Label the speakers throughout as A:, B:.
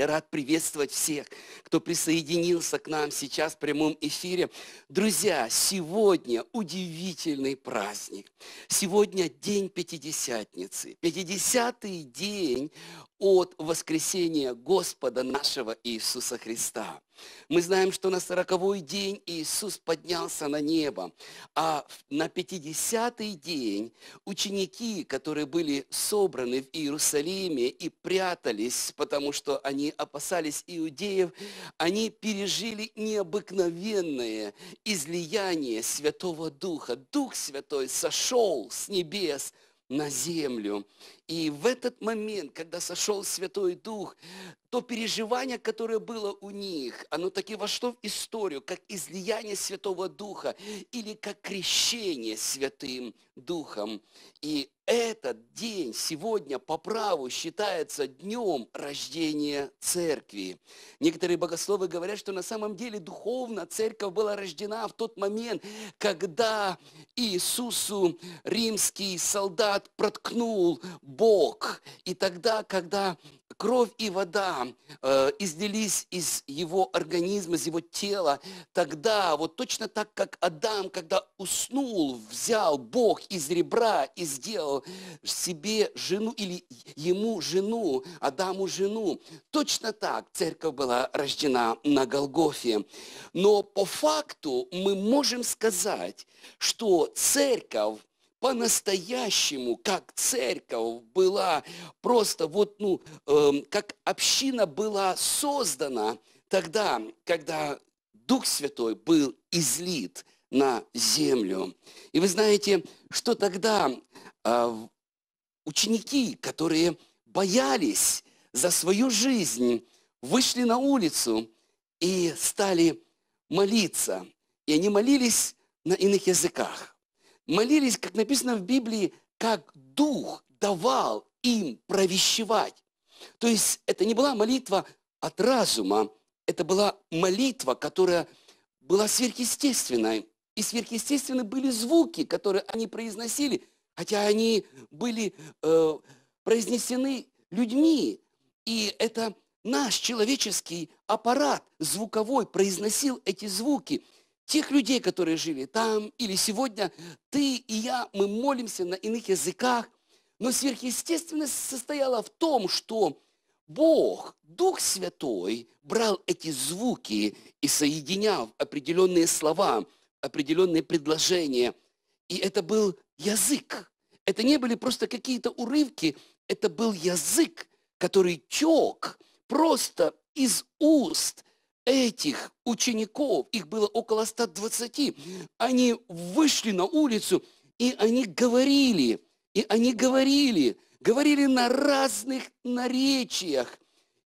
A: я рад приветствовать всех, кто присоединился к нам сейчас в прямом эфире. Друзья, сегодня удивительный праздник. Сегодня день Пятидесятницы. Пятидесятый день от воскресения Господа нашего Иисуса Христа. Мы знаем, что на сороковой день Иисус поднялся на небо, а на пятидесятый день ученики, которые были собраны в Иерусалиме и прятались, потому что они опасались иудеев, они пережили необыкновенное излияние Святого Духа. Дух Святой сошел с небес – на землю. И в этот момент, когда сошел Святой Дух, то переживание, которое было у них, оно таки вошло в историю, как излияние Святого Духа или как крещение Святым Духом. И этот день сегодня по праву считается днем рождения церкви. Некоторые богословы говорят, что на самом деле духовно церковь была рождена в тот момент, когда Иисусу римский солдат проткнул бок. И тогда, когда кровь и вода э, излились из его организма, из его тела, тогда вот точно так, как Адам, когда уснул, взял Бог из ребра и сделал себе жену или ему жену, Адаму жену. Точно так церковь была рождена на Голгофе. Но по факту мы можем сказать, что церковь по-настоящему, как церковь была, просто вот, ну, э, как община была создана тогда, когда Дух Святой был излит на землю. И вы знаете, что тогда э, ученики, которые боялись за свою жизнь, вышли на улицу и стали молиться. И они молились на иных языках молились, как написано в Библии, как Дух давал им провещевать. То есть это не была молитва от разума, это была молитва, которая была сверхъестественной. И сверхъестественны были звуки, которые они произносили, хотя они были э, произнесены людьми. И это наш человеческий аппарат звуковой произносил эти звуки – тех людей, которые жили там или сегодня, ты и я, мы молимся на иных языках, но сверхъестественность состояла в том, что Бог, Дух Святой, брал эти звуки и соединял определенные слова, определенные предложения. И это был язык. Это не были просто какие-то урывки, это был язык, который тек просто из уст – этих учеников, их было около 120, они вышли на улицу, и они говорили, и они говорили, говорили на разных наречиях.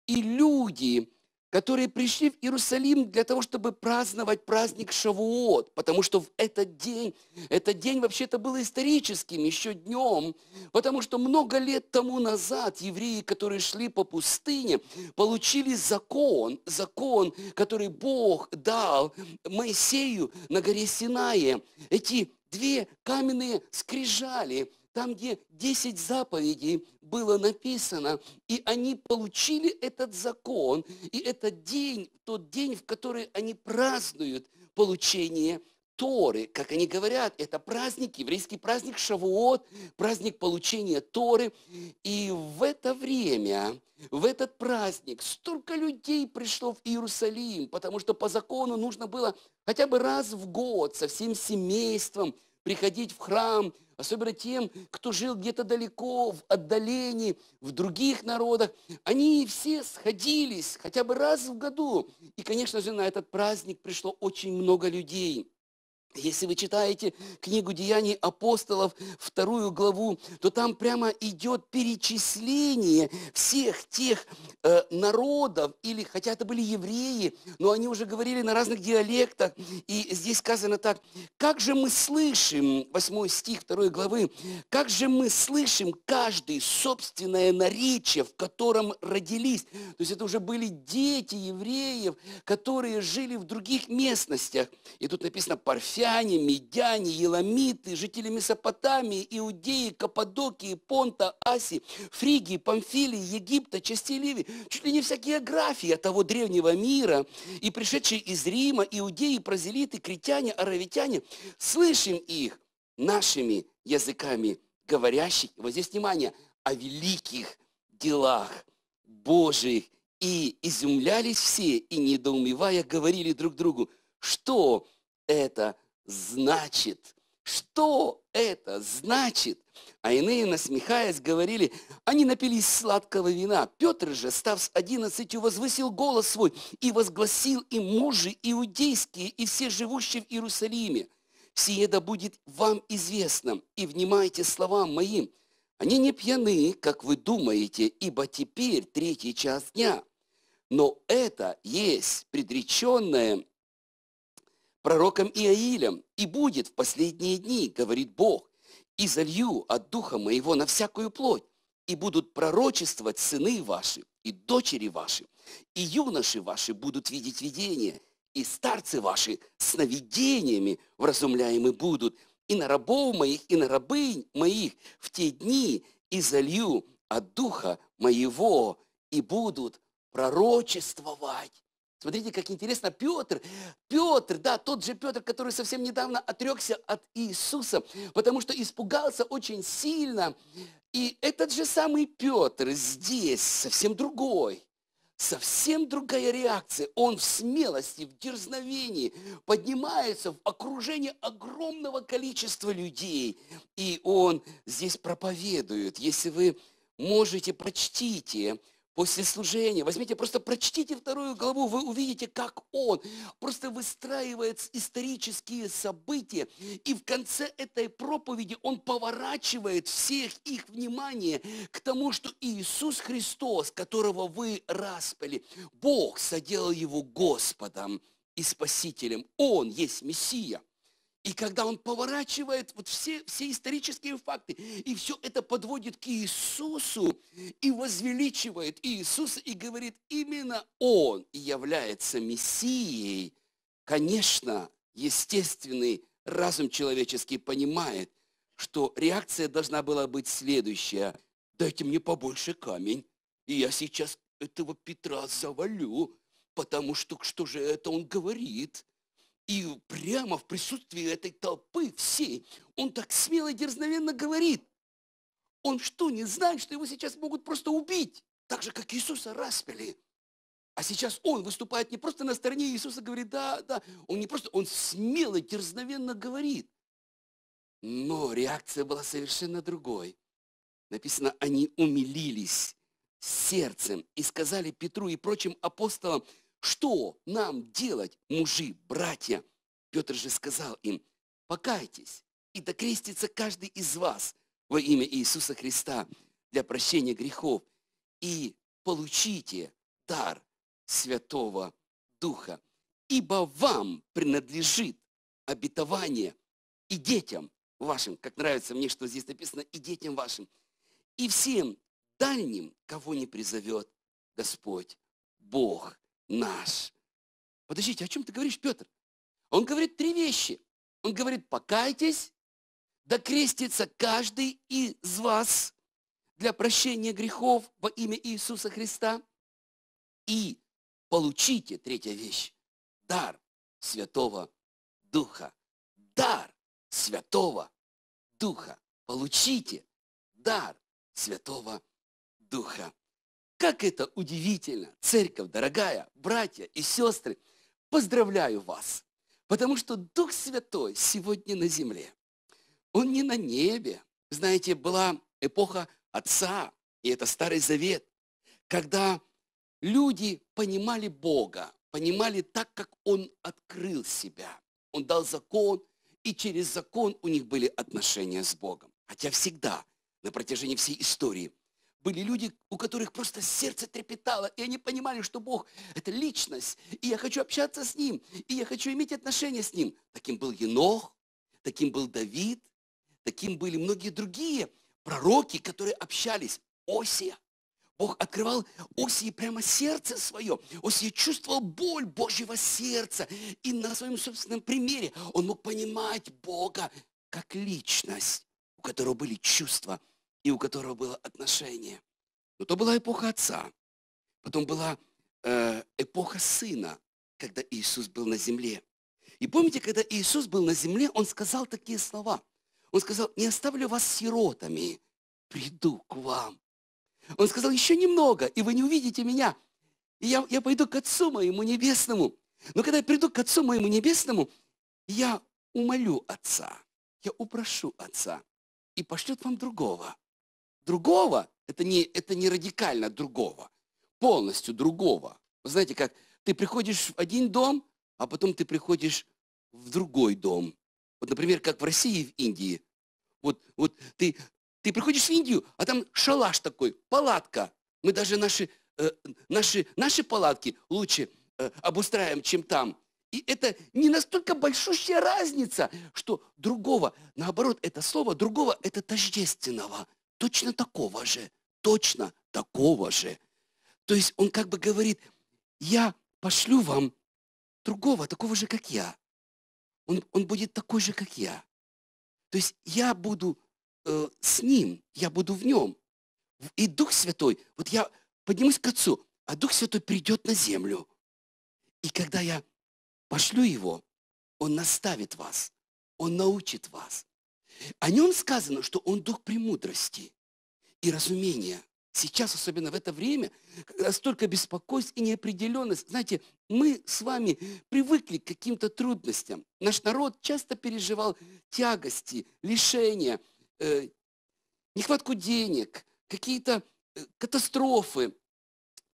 A: И люди, которые пришли в Иерусалим для того, чтобы праздновать праздник Шавуот, потому что в этот день, этот день вообще-то был историческим еще днем, потому что много лет тому назад евреи, которые шли по пустыне, получили закон, закон, который Бог дал Моисею на горе Синае. Эти две каменные скрижали, там, где 10 заповедей, было написано. И они получили этот закон, и этот день, тот день, в который они празднуют получение Торы, как они говорят, это праздник, еврейский праздник Шавуот, праздник получения Торы. И в это время, в этот праздник, столько людей пришло в Иерусалим, потому что по закону нужно было хотя бы раз в год со всем семейством приходить в храм, особенно тем, кто жил где-то далеко, в отдалении, в других народах, они все сходились хотя бы раз в году. И, конечно же, на этот праздник пришло очень много людей. Если вы читаете книгу Деяний апостолов, вторую главу, то там прямо идет перечисление всех тех э, народов, или хотя это были евреи, но они уже говорили на разных диалектах. И здесь сказано так, как же мы слышим, 8 стих 2 главы, как же мы слышим каждый собственное наречие, в котором родились. То есть это уже были дети евреев, которые жили в других местностях. И тут написано парфе Персиане, Медяне, Еламиты, жители Месопотамии, Иудеи, Каппадокии, Понта, Аси, Фригии, Памфилии, Египта, части Ливии. Чуть ли не вся география того древнего мира. И пришедшие из Рима, Иудеи, Празелиты, Критяне, Аравитяне. Слышим их нашими языками говорящих. Вот здесь внимание. О великих делах Божьих. И изумлялись все, и недоумевая говорили друг другу, что это значит? Что это значит? А иные, насмехаясь, говорили, они напились сладкого вина. Петр же, став с одиннадцатью, возвысил голос свой и возгласил им мужи иудейские и все живущие в Иерусалиме. Сие да будет вам известно, и внимайте словам моим. Они не пьяны, как вы думаете, ибо теперь третий час дня. Но это есть предреченное пророком Иаилем, и будет в последние дни, говорит Бог, и залью от духа моего на всякую плоть, и будут пророчествовать сыны ваши и дочери ваши, и юноши ваши будут видеть видения, и старцы ваши сновидениями вразумляемы будут, и на рабов моих, и на рабынь моих в те дни, и залью от духа моего, и будут пророчествовать. Смотрите, как интересно, Петр, Петр, да, тот же Петр, который совсем недавно отрекся от Иисуса, потому что испугался очень сильно. И этот же самый Петр здесь совсем другой. Совсем другая реакция. Он в смелости, в дерзновении поднимается в окружение огромного количества людей. И он здесь проповедует. Если вы можете, прочтите После служения, возьмите, просто прочтите вторую главу, вы увидите, как он просто выстраивает исторические события, и в конце этой проповеди он поворачивает всех их внимание к тому, что Иисус Христос, которого вы распяли, Бог соделал его Господом и Спасителем. Он есть Мессия – и когда он поворачивает вот все, все исторические факты, и все это подводит к Иисусу, и возвеличивает Иисуса, и говорит, именно Он и является Мессией, конечно, естественный разум человеческий понимает, что реакция должна была быть следующая. Дайте мне побольше камень, и я сейчас этого Петра завалю, потому что что же это он говорит – и прямо в присутствии этой толпы всей он так смело и дерзновенно говорит. Он что, не знает, что его сейчас могут просто убить? Так же, как Иисуса распяли А сейчас он выступает не просто на стороне Иисуса, говорит, да, да. Он не просто, он смело, дерзновенно говорит. Но реакция была совершенно другой. Написано, они умилились сердцем и сказали Петру и прочим апостолам, что нам делать, мужи, братья? Петр же сказал им, покайтесь, и докрестится каждый из вас во имя Иисуса Христа для прощения грехов, и получите дар Святого Духа, ибо вам принадлежит обетование и детям вашим, как нравится мне, что здесь написано, и детям вашим, и всем дальним, кого не призовет Господь Бог нас. Подождите, о чем ты говоришь, Петр? Он говорит три вещи. Он говорит, покайтесь, да крестится каждый из вас для прощения грехов во имя Иисуса Христа. И получите, третья вещь, дар Святого Духа. Дар Святого Духа. Получите дар Святого Духа. Как это удивительно! Церковь, дорогая, братья и сестры, поздравляю вас, потому что Дух Святой сегодня на земле. Он не на небе. Знаете, была эпоха Отца, и это Старый Завет, когда люди понимали Бога, понимали так, как Он открыл себя. Он дал закон, и через закон у них были отношения с Богом. Хотя всегда, на протяжении всей истории – были люди, у которых просто сердце трепетало, и они понимали, что Бог – это личность, и я хочу общаться с Ним, и я хочу иметь отношения с Ним. Таким был Енох, таким был Давид, таким были многие другие пророки, которые общались. Осия. Бог открывал Осии прямо сердце свое. Осия чувствовал боль Божьего сердца. И на своем собственном примере он мог понимать Бога как личность, у которого были чувства – и у которого было отношение. Но то была эпоха отца. Потом была э, эпоха сына, когда Иисус был на земле. И помните, когда Иисус был на земле, он сказал такие слова. Он сказал, не оставлю вас сиротами, приду к вам. Он сказал, еще немного, и вы не увидите меня. И я, я пойду к Отцу моему небесному. Но когда я приду к Отцу моему небесному, я умолю Отца, я упрошу Отца и пошлет вам другого, другого, это не, это не радикально другого, полностью другого. Вы знаете, как ты приходишь в один дом, а потом ты приходишь в другой дом. Вот, например, как в России и в Индии. Вот, вот ты, ты приходишь в Индию, а там шалаш такой, палатка. Мы даже наши, э, наши, наши палатки лучше э, обустраиваем, чем там. И это не настолько большущая разница, что другого, наоборот, это слово другого, это тождественного – точно такого же, точно такого же. То есть он как бы говорит, я пошлю вам другого, такого же, как я. Он, он будет такой же, как я. То есть я буду э, с ним, я буду в нем. И Дух Святой, вот я поднимусь к Отцу, а Дух Святой придет на землю. И когда я пошлю его, он наставит вас, он научит вас, о нем сказано, что он дух премудрости и разумения. Сейчас, особенно в это время, когда столько беспокойств и неопределенность. Знаете, мы с вами привыкли к каким-то трудностям. Наш народ часто переживал тягости, лишения, э, нехватку денег, какие-то э, катастрофы.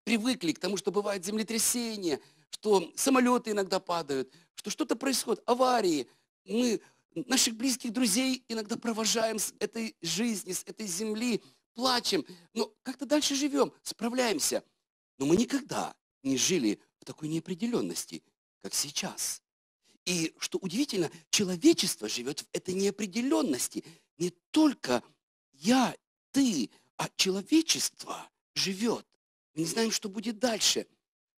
A: Привыкли к тому, что бывают землетрясения, что самолеты иногда падают, что что-то происходит, аварии. Мы наших близких друзей иногда провожаем с этой жизни, с этой земли, плачем, но как-то дальше живем, справляемся. Но мы никогда не жили в такой неопределенности, как сейчас. И что удивительно, человечество живет в этой неопределенности. Не только я, ты, а человечество живет. Мы не знаем, что будет дальше.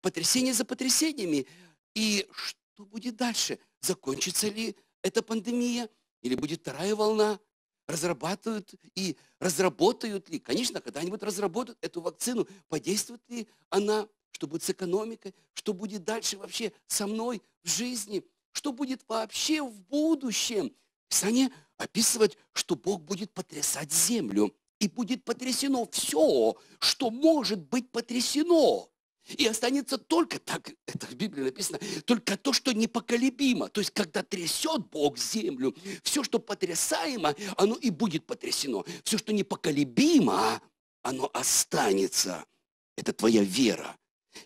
A: Потрясение за потрясениями. И что будет дальше? Закончится ли эта пандемия, или будет вторая волна, разрабатывают и разработают ли, конечно, когда-нибудь разработают эту вакцину, подействует ли она, что будет с экономикой, что будет дальше вообще со мной в жизни, что будет вообще в будущем. Писание описывает, что Бог будет потрясать землю, и будет потрясено все, что может быть потрясено. И останется только, так это в Библии написано, только то, что непоколебимо. То есть, когда трясет Бог землю, все, что потрясаемо, оно и будет потрясено. Все, что непоколебимо, оно останется. Это твоя вера,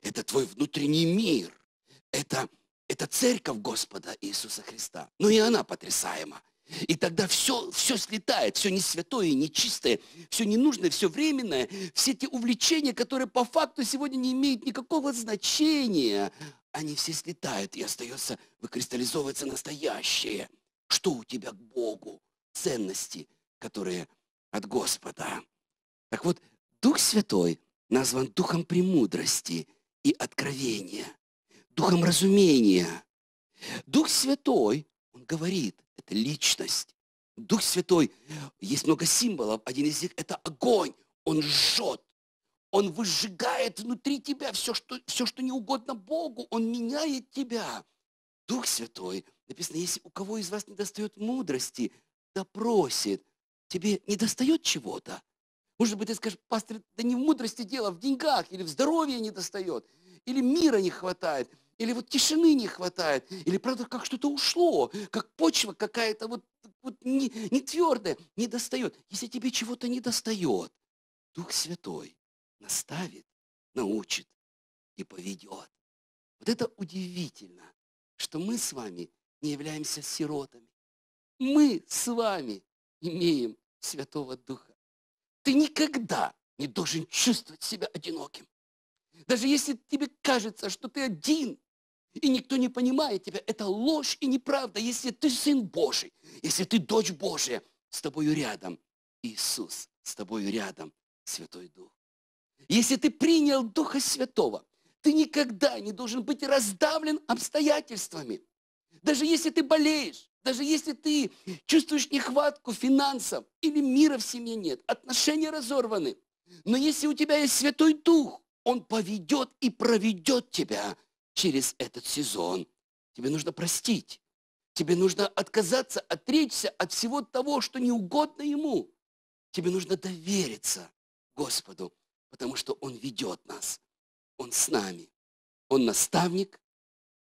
A: это твой внутренний мир, это, это церковь Господа Иисуса Христа. Но ну и она потрясаема. И тогда все, все слетает, все не святое, не чистое, все ненужное, все временное, все те увлечения, которые по факту сегодня не имеют никакого значения, они все слетают, и остается, выкристаллизовываться настоящее. Что у тебя к Богу? Ценности, которые от Господа. Так вот, Дух Святой назван Духом премудрости и откровения, Духом разумения. Дух Святой, он говорит, это личность. Дух Святой, есть много символов. Один из них – это огонь. Он жжет. Он выжигает внутри тебя все что, все, что не угодно Богу. Он меняет тебя. Дух Святой, написано, если у кого из вас не достает мудрости, да просит. Тебе не достает чего-то? Может быть, ты скажешь, пастор, да не в мудрости дело, а в деньгах, или в здоровье не достает, или мира не хватает – или вот тишины не хватает, или, правда, как что-то ушло, как почва какая-то вот, вот не, не твердая, не достает. Если тебе чего-то не достает, Дух Святой наставит, научит и поведет. Вот это удивительно, что мы с вами не являемся сиротами. Мы с вами имеем Святого Духа. Ты никогда не должен чувствовать себя одиноким. Даже если тебе кажется, что ты один, и никто не понимает тебя. Это ложь и неправда, если ты сын Божий, если ты дочь Божья, с тобою рядом Иисус, с тобою рядом Святой Дух. Если ты принял Духа Святого, ты никогда не должен быть раздавлен обстоятельствами. Даже если ты болеешь, даже если ты чувствуешь нехватку финансов или мира в семье нет, отношения разорваны. Но если у тебя есть Святой Дух, Он поведет и проведет тебя через этот сезон. Тебе нужно простить. Тебе нужно отказаться, отречься от всего того, что не угодно Ему. Тебе нужно довериться Господу, потому что Он ведет нас. Он с нами. Он наставник,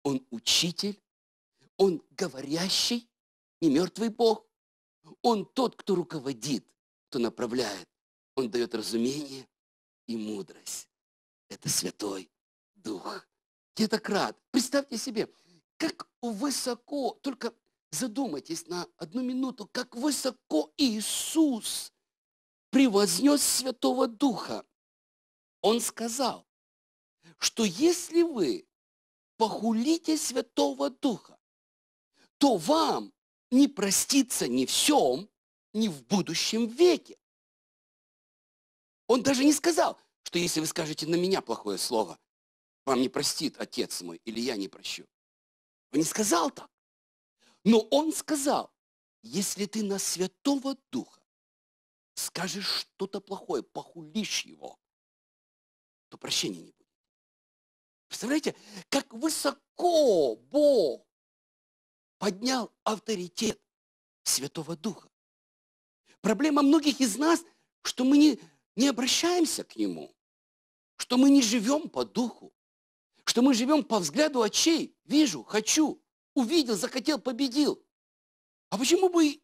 A: Он учитель, Он говорящий, не мертвый Бог. Он тот, кто руководит, кто направляет. Он дает разумение и мудрость. Это Святой Дух детократ. Представьте себе, как высоко, только задумайтесь на одну минуту, как высоко Иисус превознес Святого Духа. Он сказал, что если вы похулите Святого Духа, то вам не простится ни всем, ни в будущем веке. Он даже не сказал, что если вы скажете на меня плохое слово, вам не простит отец мой, или я не прощу. Он не сказал так. Но он сказал, если ты на Святого Духа скажешь что-то плохое, похулишь его, то прощения не будет. Представляете, как высоко Бог поднял авторитет Святого Духа. Проблема многих из нас, что мы не, не обращаемся к Нему, что мы не живем по Духу что мы живем по взгляду очей. Вижу, хочу, увидел, захотел, победил. А почему бы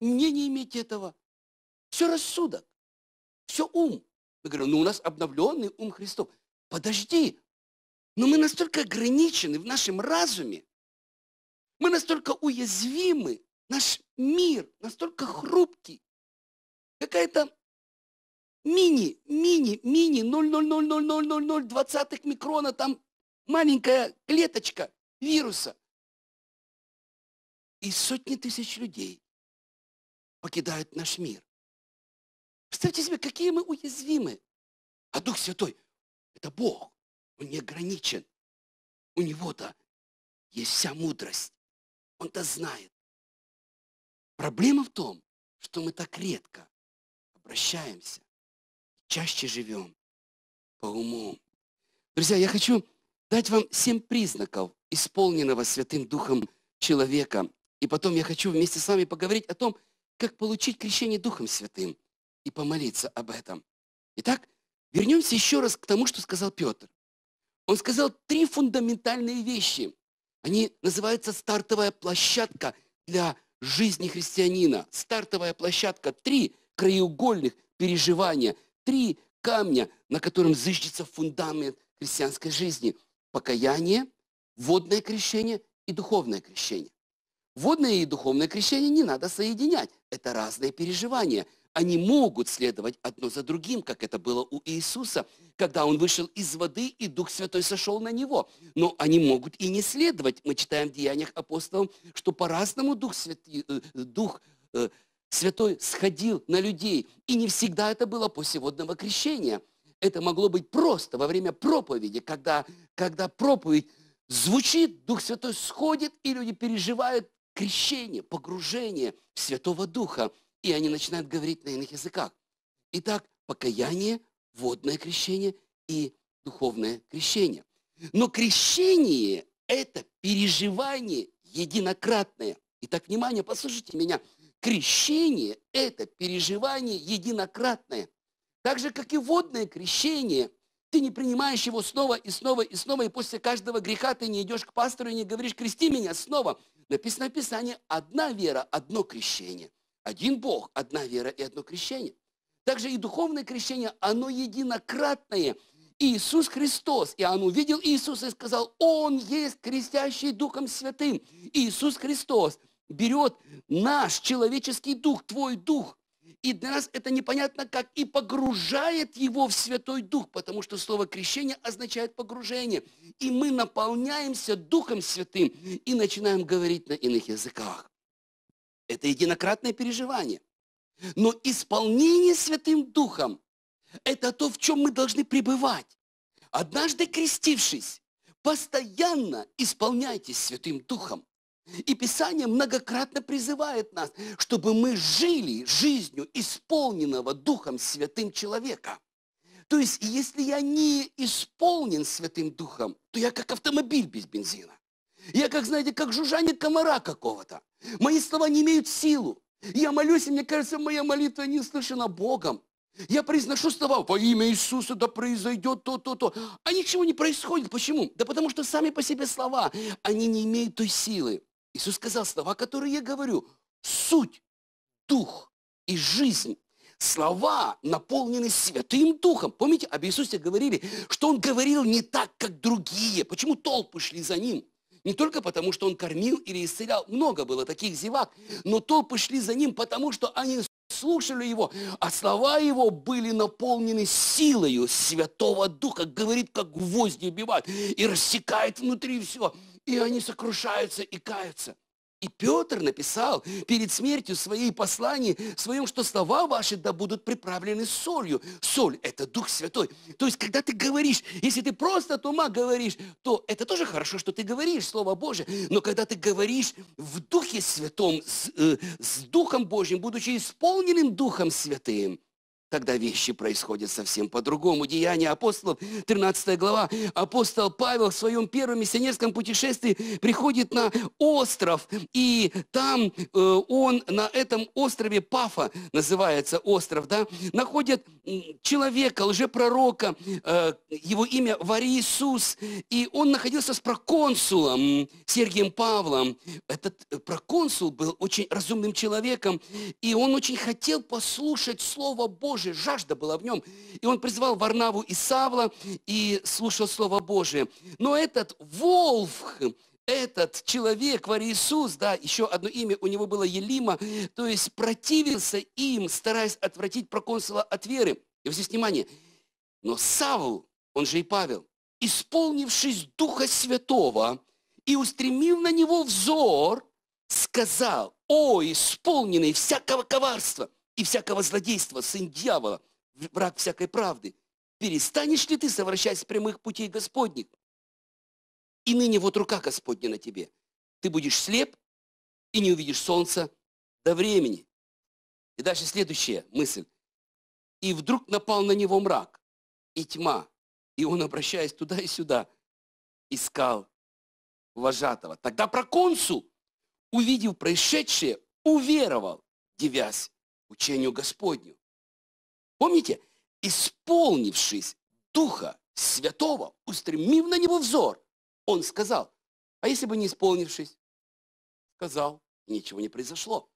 A: мне не иметь этого? Все рассудок, все ум. мы говорим ну у нас обновленный ум Христов. Подожди, но мы настолько ограничены в нашем разуме, мы настолько уязвимы, наш мир настолько хрупкий. Какая-то мини, мини, мини, двадцатых микрона там маленькая клеточка вируса. И сотни тысяч людей покидают наш мир. Представьте себе, какие мы уязвимы. А Дух Святой – это Бог. Он не ограничен. У Него-то есть вся мудрость. Он-то знает. Проблема в том, что мы так редко обращаемся, чаще живем по уму. Друзья, я хочу дать вам семь признаков исполненного Святым Духом человека. И потом я хочу вместе с вами поговорить о том, как получить крещение Духом Святым и помолиться об этом. Итак, вернемся еще раз к тому, что сказал Петр. Он сказал три фундаментальные вещи. Они называются стартовая площадка для жизни христианина. Стартовая площадка, три краеугольных переживания, три камня, на котором зыждется фундамент христианской жизни – покаяние, водное крещение и духовное крещение. Водное и духовное крещение не надо соединять. Это разные переживания. Они могут следовать одно за другим, как это было у Иисуса, когда он вышел из воды, и Дух Святой сошел на него. Но они могут и не следовать. Мы читаем в Деяниях апостолов, что по-разному Дух, Святой, э, э, Дух э, Святой сходил на людей. И не всегда это было после водного крещения – это могло быть просто во время проповеди, когда, когда проповедь звучит, Дух Святой сходит, и люди переживают крещение, погружение Святого Духа, и они начинают говорить на иных языках. Итак, покаяние, водное крещение и духовное крещение. Но крещение – это переживание единократное. Итак, внимание, послушайте меня. Крещение – это переживание единократное. Так же, как и водное крещение, ты не принимаешь его снова и снова и снова, и после каждого греха ты не идешь к пастору и не говоришь, крести меня снова. Написано в Писании, одна вера, одно крещение. Один Бог, одна вера и одно крещение. Также и духовное крещение, оно единократное. Иисус Христос, и он увидел Иисуса и сказал, Он есть крестящий Духом Святым. Иисус Христос берет наш человеческий дух, твой дух, и для нас это непонятно как. И погружает его в Святой Дух, потому что слово крещение означает погружение. И мы наполняемся Духом Святым и начинаем говорить на иных языках. Это единократное переживание. Но исполнение Святым Духом – это то, в чем мы должны пребывать. Однажды крестившись, постоянно исполняйтесь Святым Духом. И Писание многократно призывает нас, чтобы мы жили жизнью исполненного Духом Святым человека. То есть, если я не исполнен Святым Духом, то я как автомобиль без бензина. Я, как, знаете, как жужжание комара какого-то. Мои слова не имеют силу. Я молюсь, и мне кажется, моя молитва не услышана Богом. Я произношу слова во имя Иисуса, да произойдет то, то, то. А ничего не происходит. Почему? Да потому что сами по себе слова, они не имеют той силы. Иисус сказал слова, которые я говорю. Суть, дух и жизнь. Слова наполнены Святым Духом. Помните, об Иисусе говорили, что Он говорил не так, как другие. Почему толпы шли за Ним? Не только потому, что Он кормил или исцелял. Много было таких зевак. Но толпы шли за Ним, потому что они слушали Его, а слова Его были наполнены силою Святого Духа. Говорит, как гвозди убивает и рассекает внутри все. И они сокрушаются и каются. И Петр написал перед смертью своей послание, своем, что слова ваши да будут приправлены солью. Соль – это Дух Святой. То есть, когда ты говоришь, если ты просто от ума говоришь, то это тоже хорошо, что ты говоришь Слово Божие. Но когда ты говоришь в Духе Святом, с, э, с Духом Божьим, будучи исполненным Духом Святым, Тогда вещи происходят совсем по-другому. Деяния апостолов, 13 глава. Апостол Павел в своем первом миссионерском путешествии приходит на остров, и там э, он на этом острове Пафа, называется остров, да, находит человека, лжепророка, э, его имя Варисус, и он находился с проконсулом Сергием Павлом. Этот э, проконсул был очень разумным человеком, и он очень хотел послушать Слово Божие, Божья жажда была в нем. И он призвал Варнаву и Савла и слушал Слово Божие. Но этот Волф, этот человек, Варий Иисус, да, еще одно имя у него было Елима, то есть противился им, стараясь отвратить проконсула от веры. И вот здесь внимание. Но Савл, он же и Павел, исполнившись Духа Святого и устремив на него взор, сказал, о, исполненный всякого коварства, и всякого злодейства, сын дьявола, враг всякой правды. Перестанешь ли ты совращать с прямых путей Господних? И ныне вот рука Господня на тебе. Ты будешь слеп и не увидишь солнца до времени. И дальше следующая мысль. И вдруг напал на него мрак и тьма. И он, обращаясь туда и сюда, искал вожатого. Тогда проконсу увидев происшедшее, уверовал, девясь учению Господню. Помните? Исполнившись Духа Святого, устремив на него взор, он сказал, а если бы не исполнившись? Сказал, ничего не произошло.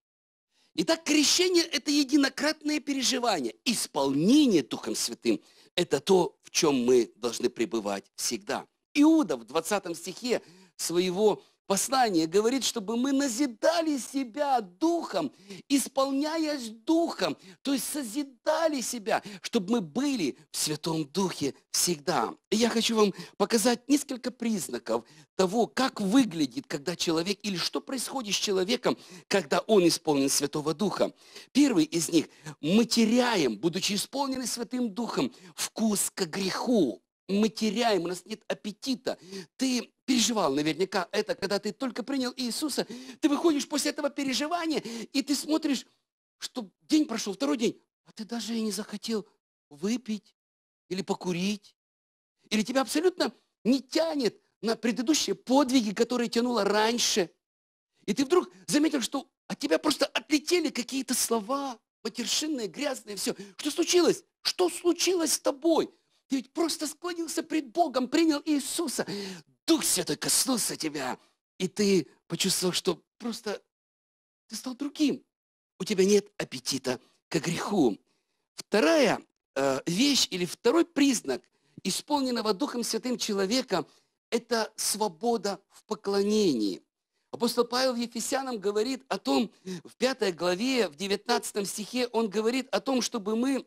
A: Итак, крещение – это единократное переживание. Исполнение Духом Святым – это то, в чем мы должны пребывать всегда. Иуда в 20 стихе своего Послание говорит, чтобы мы назидали себя духом, исполняясь духом, то есть созидали себя, чтобы мы были в Святом Духе всегда. И я хочу вам показать несколько признаков того, как выглядит, когда человек, или что происходит с человеком, когда он исполнен Святого Духа. Первый из них, мы теряем, будучи исполнены Святым Духом, вкус к греху мы теряем, у нас нет аппетита. Ты переживал наверняка это, когда ты только принял Иисуса, ты выходишь после этого переживания, и ты смотришь, что день прошел, второй день, а ты даже и не захотел выпить или покурить, или тебя абсолютно не тянет на предыдущие подвиги, которые тянуло раньше. И ты вдруг заметил, что от тебя просто отлетели какие-то слова, матершинные, грязные, все. Что случилось? Что случилось с тобой? Ты ведь просто склонился пред Богом, принял Иисуса. Дух Святой коснулся тебя, и ты почувствовал, что просто ты стал другим. У тебя нет аппетита к греху. Вторая э, вещь или второй признак исполненного Духом Святым человека – это свобода в поклонении. Апостол Павел Ефесянам говорит о том, в 5 главе, в 19 стихе, он говорит о том, чтобы мы,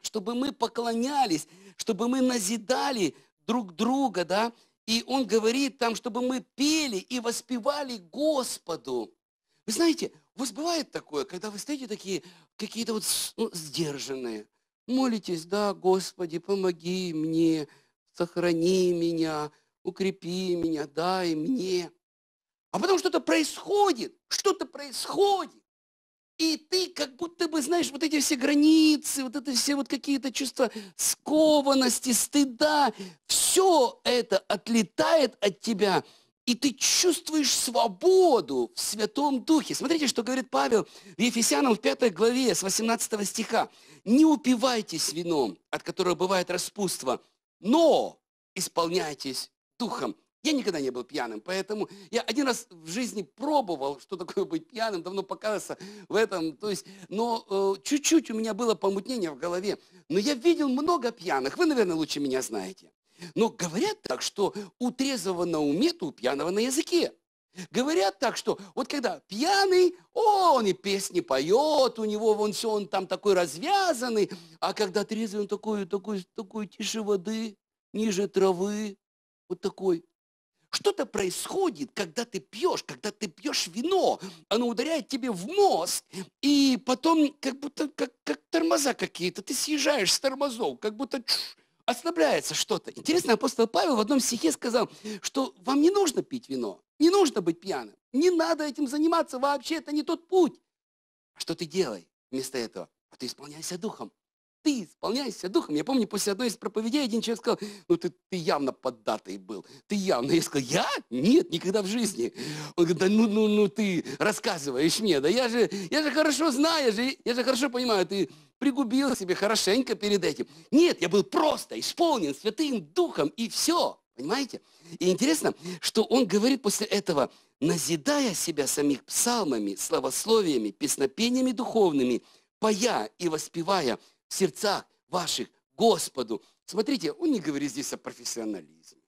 A: чтобы мы поклонялись, чтобы мы назидали друг друга, да, и он говорит там, чтобы мы пели и воспевали Господу. Вы знаете, у вас бывает такое, когда вы стоите такие, какие-то вот ну, сдержанные, молитесь, да, Господи, помоги мне, сохрани меня, укрепи меня, дай мне. А потом что-то происходит, что-то происходит. И ты как будто бы, знаешь, вот эти все границы, вот это все вот какие-то чувства скованности, стыда, все это отлетает от тебя, и ты чувствуешь свободу в Святом Духе. Смотрите, что говорит Павел в Ефесянам в 5 главе с 18 стиха. «Не упивайтесь вином, от которого бывает распутство, но исполняйтесь Духом». Я никогда не был пьяным, поэтому я один раз в жизни пробовал, что такое быть пьяным, давно показался в этом, то есть, но э, чуть-чуть э, чуть -чуть у меня было помутнение в голове, но я видел много пьяных, вы, наверное, лучше меня знаете. Но говорят так, что у трезвого на уме, то у пьяного на языке. Говорят так, что вот когда пьяный, о, он и песни поет, у него вон все, он там такой развязанный, а когда трезвый, он такой, такой, такой тише воды, ниже травы, вот такой. Что-то происходит, когда ты пьешь, когда ты пьешь вино, оно ударяет тебе в мозг, и потом как будто как, как тормоза какие-то, ты съезжаешь с тормозов, как будто чш, ослабляется что-то. Интересно, апостол Павел в одном стихе сказал, что вам не нужно пить вино, не нужно быть пьяным, не надо этим заниматься вообще, это не тот путь. А что ты делай вместо этого? А ты исполняйся духом ты исполняйся духом. Я помню, после одной из проповедей один человек сказал, ну ты, ты явно поддатый был, ты явно. Я сказал, я? Нет, никогда в жизни. Он говорит, да ну, ну, ну ты рассказываешь мне, да я же, я же хорошо знаю, я же, я же хорошо понимаю, ты пригубил себе хорошенько перед этим. Нет, я был просто исполнен Святым Духом, и все. Понимаете? И интересно, что он говорит после этого, назидая себя самих псалмами, словословиями, песнопениями духовными, поя и воспевая сердцах ваших Господу. Смотрите, он не говорит здесь о профессионализме.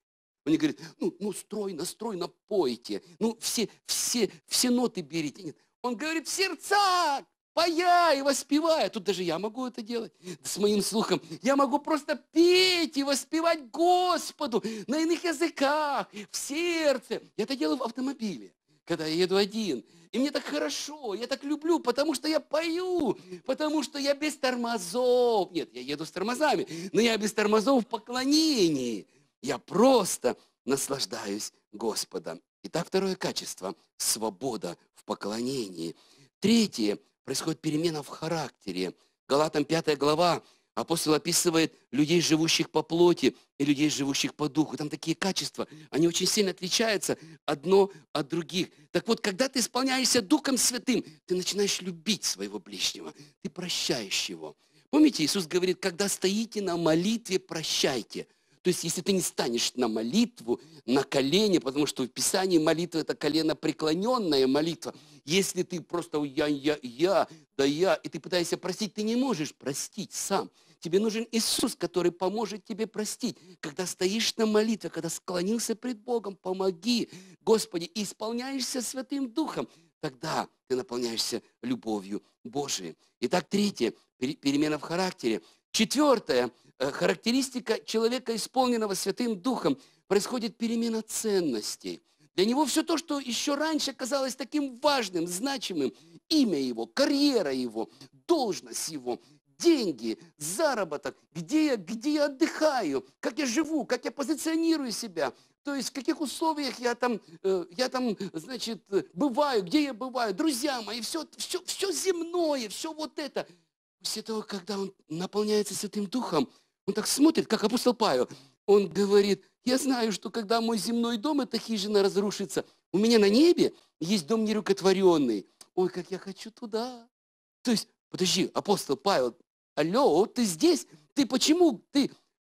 A: Он не говорит, ну, ну стройно, стройно пойте, ну все, все, все ноты берите. Нет, он говорит, в сердцах поя и воспевая. Тут даже я могу это делать с моим слухом. Я могу просто петь и воспевать Господу на иных языках, в сердце. Я это делаю в автомобиле когда я еду один. И мне так хорошо, я так люблю, потому что я пою, потому что я без тормозов. Нет, я еду с тормозами, но я без тормозов в поклонении. Я просто наслаждаюсь Господом. Итак, второе качество – свобода в поклонении. Третье – происходит перемена в характере. Галатам 5 глава Апостол описывает людей, живущих по плоти, и людей, живущих по духу. Там такие качества, они очень сильно отличаются одно от других. Так вот, когда ты исполняешься Духом Святым, ты начинаешь любить своего ближнего, ты прощаешь его. Помните, Иисус говорит, когда стоите на молитве, прощайте. То есть, если ты не станешь на молитву, на колени, потому что в Писании молитва – это колено преклоненная молитва. Если ты просто я, я, я, да я, и ты пытаешься простить, ты не можешь простить сам. Тебе нужен Иисус, который поможет тебе простить. Когда стоишь на молитве, когда склонился пред Богом, помоги, Господи, и исполняешься Святым Духом, тогда ты наполняешься любовью Божией. Итак, третье, перемена в характере. Четвертое, э, характеристика человека, исполненного Святым Духом, происходит перемена ценностей. Для него все то, что еще раньше казалось таким важным, значимым, имя его, карьера его, должность его, деньги, заработок, где я, где я отдыхаю, как я живу, как я позиционирую себя, то есть в каких условиях я там, э, я там, значит, бываю, где я бываю, друзья мои, все, все, все земное, все вот это. После того, когда он наполняется Святым Духом, он так смотрит, как апостол Павел, он говорит, я знаю, что когда мой земной дом, эта хижина разрушится, у меня на небе есть дом нерукотворенный, ой, как я хочу туда. То есть, подожди, апостол Павел, алло, вот ты здесь, ты почему, ты,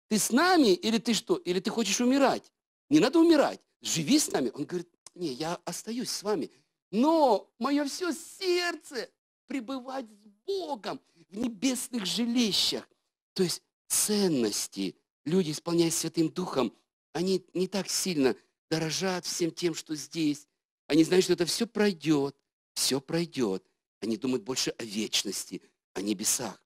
A: ты с нами или ты что, или ты хочешь умирать? Не надо умирать, живи с нами. Он говорит, не, я остаюсь с вами, но мое все сердце пребывать с Богом в небесных жилищах. То есть ценности люди, исполняясь Святым Духом, они не так сильно дорожат всем тем, что здесь. Они знают, что это все пройдет все пройдет. Они думают больше о вечности, о небесах.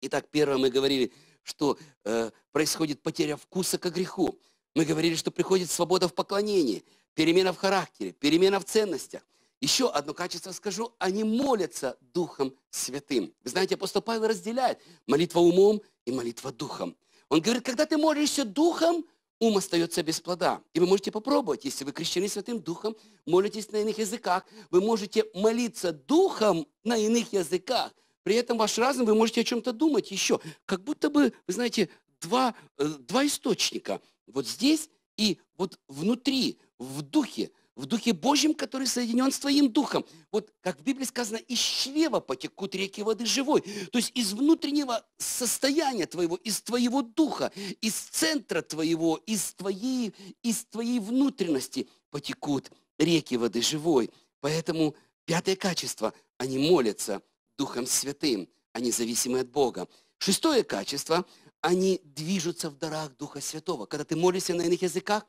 A: Итак, первое мы говорили, что э, происходит потеря вкуса к греху. Мы говорили, что приходит свобода в поклонении, перемена в характере, перемена в ценностях. Еще одно качество скажу, они молятся Духом Святым. Вы знаете, апостол Павел разделяет молитва умом и молитва Духом. Он говорит, когда ты молишься Духом, ум остается без плода. И вы можете попробовать, если вы крещены Святым Духом, молитесь на иных языках, вы можете молиться Духом на иных языках. При этом ваш разум, вы можете о чем-то думать еще. Как будто бы, вы знаете, два, э, два источника. Вот здесь и вот внутри, в духе в Духе Божьем, который соединен с твоим Духом. Вот как в Библии сказано, из чрева потекут реки воды живой. То есть из внутреннего состояния твоего, из твоего Духа, из центра твоего, из твоей, из твоей внутренности потекут реки воды живой. Поэтому пятое качество, они молятся Духом Святым, они зависимы от Бога. Шестое качество, они движутся в дарах Духа Святого. Когда ты молишься на иных языках,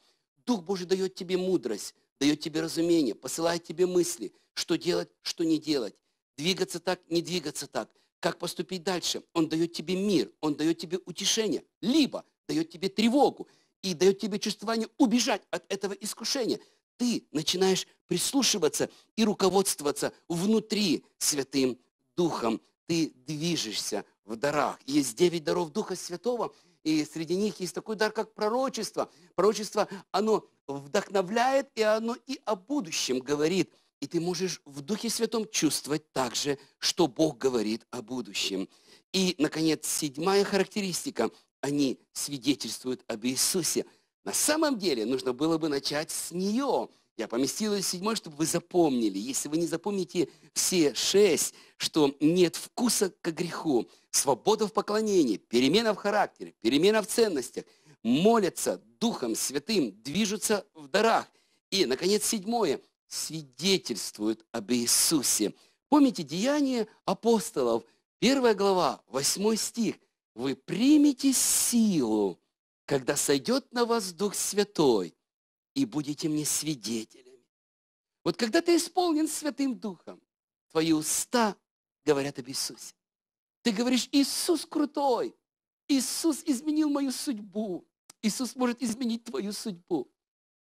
A: Дух Божий дает тебе мудрость, дает тебе разумение, посылает тебе мысли, что делать, что не делать, двигаться так, не двигаться так, как поступить дальше. Он дает тебе мир, он дает тебе утешение, либо дает тебе тревогу и дает тебе чувствование убежать от этого искушения. Ты начинаешь прислушиваться и руководствоваться внутри Святым Духом. Ты движешься в дарах. Есть девять даров Духа Святого, и среди них есть такой дар, как пророчество. Пророчество, оно вдохновляет, и оно и о будущем говорит. И ты можешь в Духе Святом чувствовать также, что Бог говорит о будущем. И, наконец, седьмая характеристика. Они свидетельствуют об Иисусе. На самом деле нужно было бы начать с нее. Я поместил ее седьмой, чтобы вы запомнили. Если вы не запомните все шесть, что нет вкуса к греху, свобода в поклонении, перемена в характере, перемена в ценностях – молятся Духом Святым, движутся в дарах. И, наконец, седьмое, свидетельствуют об Иисусе. Помните деяние апостолов, первая глава, восьмой стих. «Вы примете силу, когда сойдет на вас Дух Святой, и будете мне свидетелями». Вот когда ты исполнен Святым Духом, твои уста говорят об Иисусе. Ты говоришь, Иисус крутой, Иисус изменил мою судьбу, Иисус может изменить твою судьбу.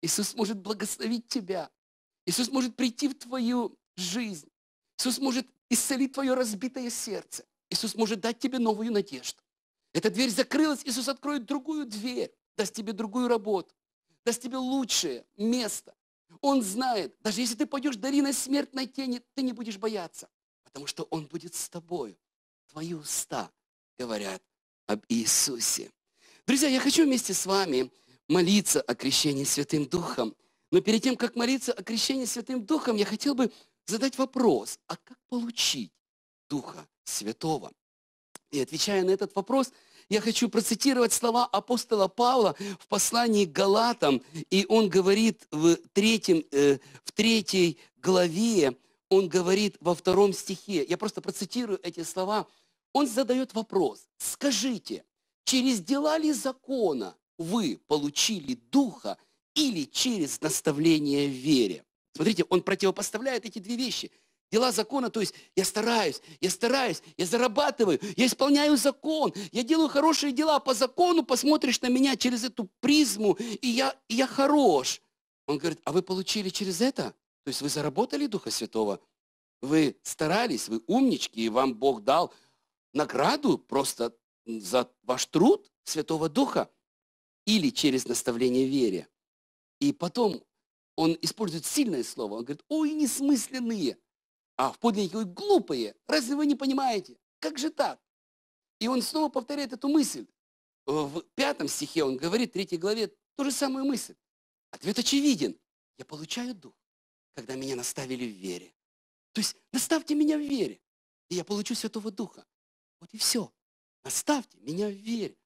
A: Иисус может благословить тебя. Иисус может прийти в твою жизнь. Иисус может исцелить твое разбитое сердце. Иисус может дать тебе новую надежду. Эта дверь закрылась, Иисус откроет другую дверь, даст тебе другую работу, даст тебе лучшее место. Он знает, даже если ты пойдешь дариной смертной тени, ты не будешь бояться, потому что Он будет с тобою. Твои уста говорят об Иисусе. Друзья, я хочу вместе с вами молиться о крещении Святым Духом. Но перед тем, как молиться о крещении Святым Духом, я хотел бы задать вопрос, а как получить Духа Святого? И отвечая на этот вопрос, я хочу процитировать слова апостола Павла в послании к Галатам. И он говорит в, третьем, э, в третьей главе, он говорит во втором стихе, я просто процитирую эти слова, он задает вопрос, скажите, Через дела ли закона вы получили Духа или через наставление в вере? Смотрите, он противопоставляет эти две вещи. Дела закона, то есть я стараюсь, я стараюсь, я зарабатываю, я исполняю закон, я делаю хорошие дела по закону, посмотришь на меня через эту призму, и я, и я хорош. Он говорит, а вы получили через это? То есть вы заработали Духа Святого? Вы старались, вы умнички, и вам Бог дал награду просто за ваш труд Святого Духа или через наставление вере. И потом он использует сильное слово. Он говорит, ой, несмысленные, а в подлиннике, ой, глупые, разве вы не понимаете? Как же так? И он снова повторяет эту мысль. В пятом стихе он говорит, в третьей главе, ту же самую мысль. Ответ очевиден. Я получаю дух, когда меня наставили в вере. То есть наставьте меня в вере, и я получу Святого Духа. Вот и все. Оставьте меня в вере,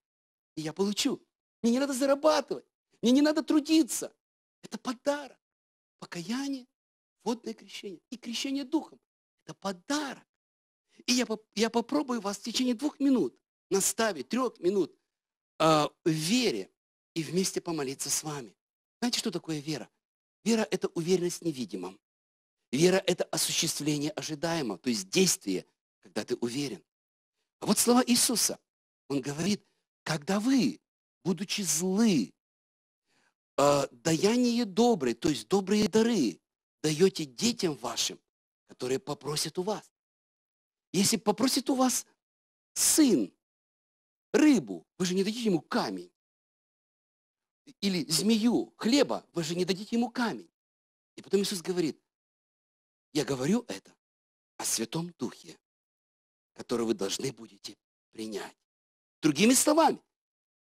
A: и я получу. Мне не надо зарабатывать, мне не надо трудиться. Это подарок. Покаяние, водное крещение и крещение духом. Это подарок. И я, я попробую вас в течение двух минут наставить, трех минут э, в вере и вместе помолиться с вами. Знаете, что такое вера? Вера – это уверенность в невидимом. Вера – это осуществление ожидаемого, то есть действие, когда ты уверен. А вот слова Иисуса. Он говорит, когда вы, будучи злы, э, даяние добрые, то есть добрые дары, даете детям вашим, которые попросят у вас. Если попросит у вас сын рыбу, вы же не дадите ему камень. Или змею, хлеба, вы же не дадите ему камень. И потом Иисус говорит, я говорю это о Святом Духе, который вы должны будете принять. Другими словами,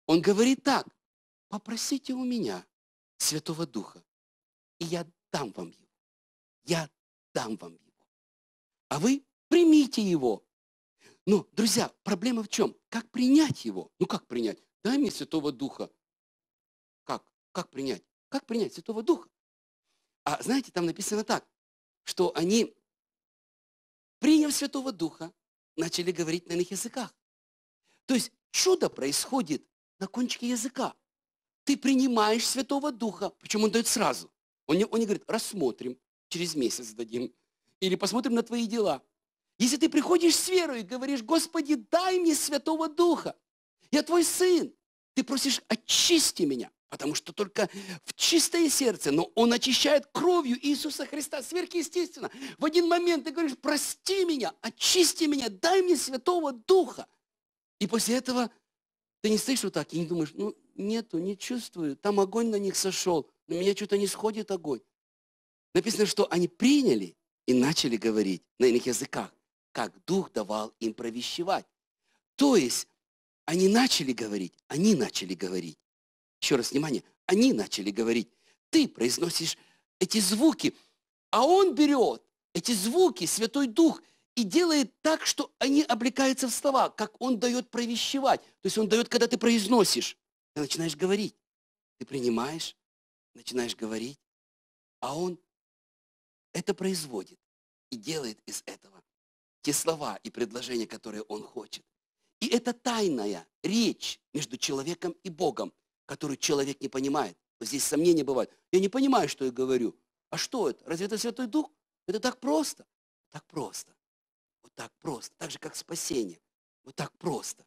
A: он говорит так, попросите у меня Святого Духа, и я дам вам его. Я дам вам его. А вы примите его. Но, друзья, проблема в чем? Как принять его? Ну, как принять? Дай мне Святого Духа. Как? Как принять? Как принять Святого Духа? А знаете, там написано так, что они, приняв Святого Духа, начали говорить на иных языках. То есть чудо происходит на кончике языка. Ты принимаешь Святого Духа, причем он дает сразу. Он не, он не говорит, рассмотрим, через месяц дадим, или посмотрим на твои дела. Если ты приходишь с верой и говоришь, Господи, дай мне Святого Духа, я твой сын, ты просишь, очисти меня, Потому что только в чистое сердце, но он очищает кровью Иисуса Христа, сверхъестественно. В один момент ты говоришь, прости меня, очисти меня, дай мне Святого Духа. И после этого ты не стоишь вот так и не думаешь, ну, нету, не чувствую, там огонь на них сошел, на меня что-то не сходит огонь. Написано, что они приняли и начали говорить на иных языках, как Дух давал им провещевать. То есть они начали говорить, они начали говорить еще раз внимание, они начали говорить, ты произносишь эти звуки, а он берет эти звуки, Святой Дух, и делает так, что они облекаются в слова, как он дает провещевать. То есть он дает, когда ты произносишь, ты начинаешь говорить. Ты принимаешь, начинаешь говорить, а он это производит и делает из этого те слова и предложения, которые он хочет. И это тайная речь между человеком и Богом – которую человек не понимает. Вот здесь сомнения бывают. Я не понимаю, что я говорю. А что это? Разве это Святой Дух? Это так просто. Так просто. Вот так просто. Так же, как спасение. Вот так просто.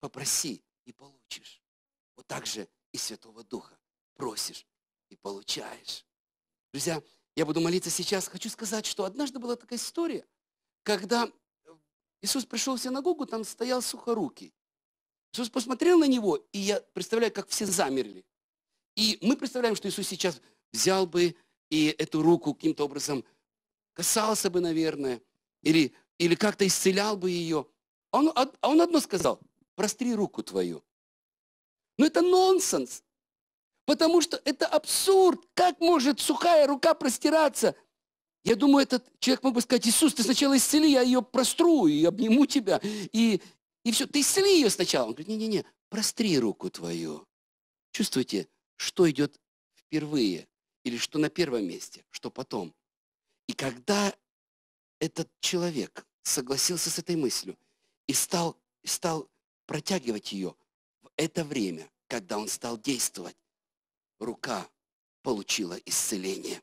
A: Попроси и получишь. Вот так же и Святого Духа. Просишь и получаешь. Друзья, я буду молиться сейчас. Хочу сказать, что однажды была такая история, когда Иисус пришел в синагогу, там стоял сухорукий. Иисус посмотрел на него, и я представляю, как все замерли. И мы представляем, что Иисус сейчас взял бы и эту руку каким-то образом касался бы, наверное, или, или как-то исцелял бы ее. А он, а, а он одно сказал, простри руку твою. Но это нонсенс, потому что это абсурд. Как может сухая рука простираться? Я думаю, этот человек мог бы сказать, Иисус, ты сначала исцели, я ее простру и обниму тебя, и, и все, ты исцели ее сначала. Он говорит, не-не-не, простри руку твою. Чувствуете, что идет впервые, или что на первом месте, что потом. И когда этот человек согласился с этой мыслью и стал, стал протягивать ее в это время, когда он стал действовать, рука получила исцеление.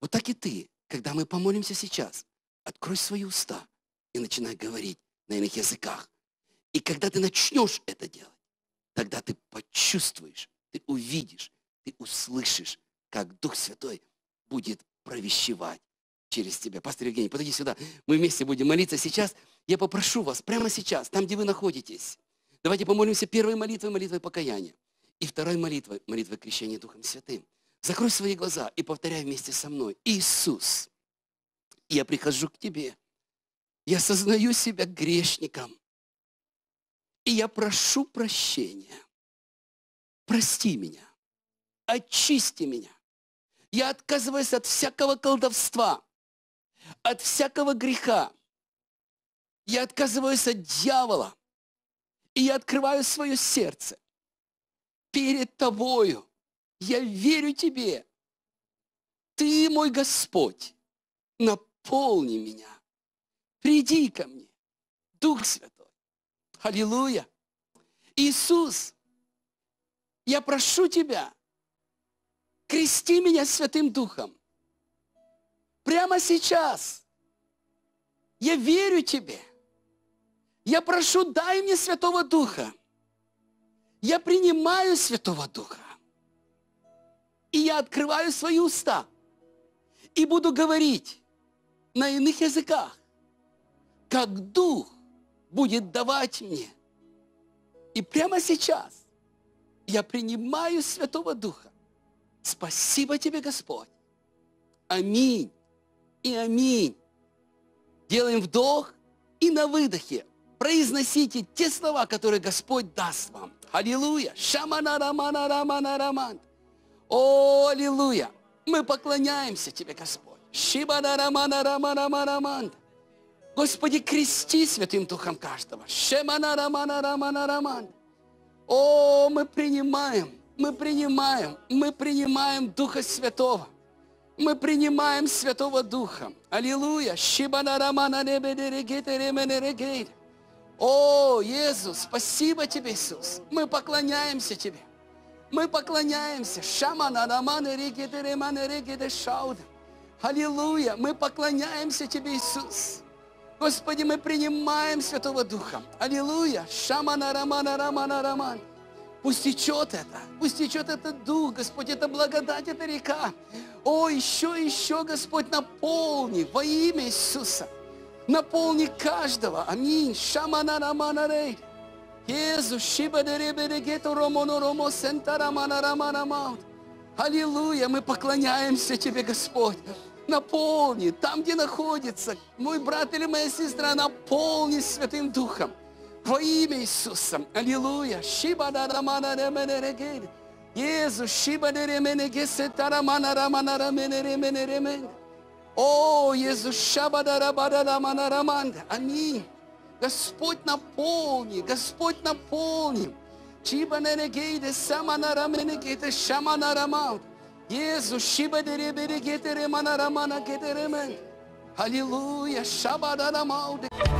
A: Вот так и ты, когда мы помолимся сейчас, открой свои уста и начинай говорить на иных языках. И когда ты начнешь это делать, тогда ты почувствуешь, ты увидишь, ты услышишь, как Дух Святой будет провещевать через тебя. Пастор Евгений, подойди сюда, мы вместе будем молиться. Сейчас я попрошу вас, прямо сейчас, там, где вы находитесь, давайте помолимся первой молитвой, молитвой покаяния. И второй молитвой, молитвой крещения Духом Святым. Закрой свои глаза и повторяй вместе со мной. Иисус, я прихожу к Тебе. Я сознаю себя грешником. И я прошу прощения. Прости меня. Очисти меня. Я отказываюсь от всякого колдовства, от всякого греха. Я отказываюсь от дьявола. И я открываю свое сердце перед тобою. Я верю тебе. Ты мой Господь. Наполни меня. Приди ко мне. Дух Святой. Аллилуйя. Иисус, я прошу Тебя, крести меня Святым Духом. Прямо сейчас я верю Тебе. Я прошу, дай мне Святого Духа. Я принимаю Святого Духа. И я открываю свои уста и буду говорить на иных языках, как Дух будет давать мне. И прямо сейчас я принимаю Святого Духа. Спасибо тебе, Господь. Аминь и аминь. Делаем вдох и на выдохе произносите те слова, которые Господь даст вам. Аллилуйя. Шамана рамана рамана раман. О, аллилуйя. Мы поклоняемся тебе, Господь. Шибана рамана рамана раман. Господи, крести Святым Духом каждого. Шеманараманараманараман. О, мы принимаем, мы принимаем, мы принимаем Духа Святого. Мы принимаем Святого Духа. Аллилуйя. О, Иисус, спасибо Тебе, Иисус. Мы поклоняемся Тебе. Мы поклоняемся. Шамана Аллилуйя. Мы поклоняемся Тебе, Иисус. Господи, мы принимаем Святого Духа. Аллилуйя. Шамана, рамана, рамана, раман. Пусть течет это, пусть течет этот Дух, Господь, это благодать, это река. О, еще, еще, Господь, наполни во имя Иисуса. Наполни каждого. Аминь. Шамана, рамана, рей. Иисус, шиба, деребе, гету, ромоно, ромо, сента, рамана, рамана, маут. Аллилуйя, мы поклоняемся Тебе, Господь наполни, там, где находится мой брат или моя сестра, наполни Святым Духом. Во имя Иисуса. Аллилуйя. Шиба да рамана ремена Иисус, шиба да гесета рамана рамана рамена ремена ремена. О, Иисус, шаба да рабада рамана Аминь. Господь, наполни, Господь, наполни. Чиба нерегейде, сама нараменегейте, шама нарамаут. Jesus, Shibaderebere, Geteremana, Ramana, Geteremen. Aleluia, Shabadaramal.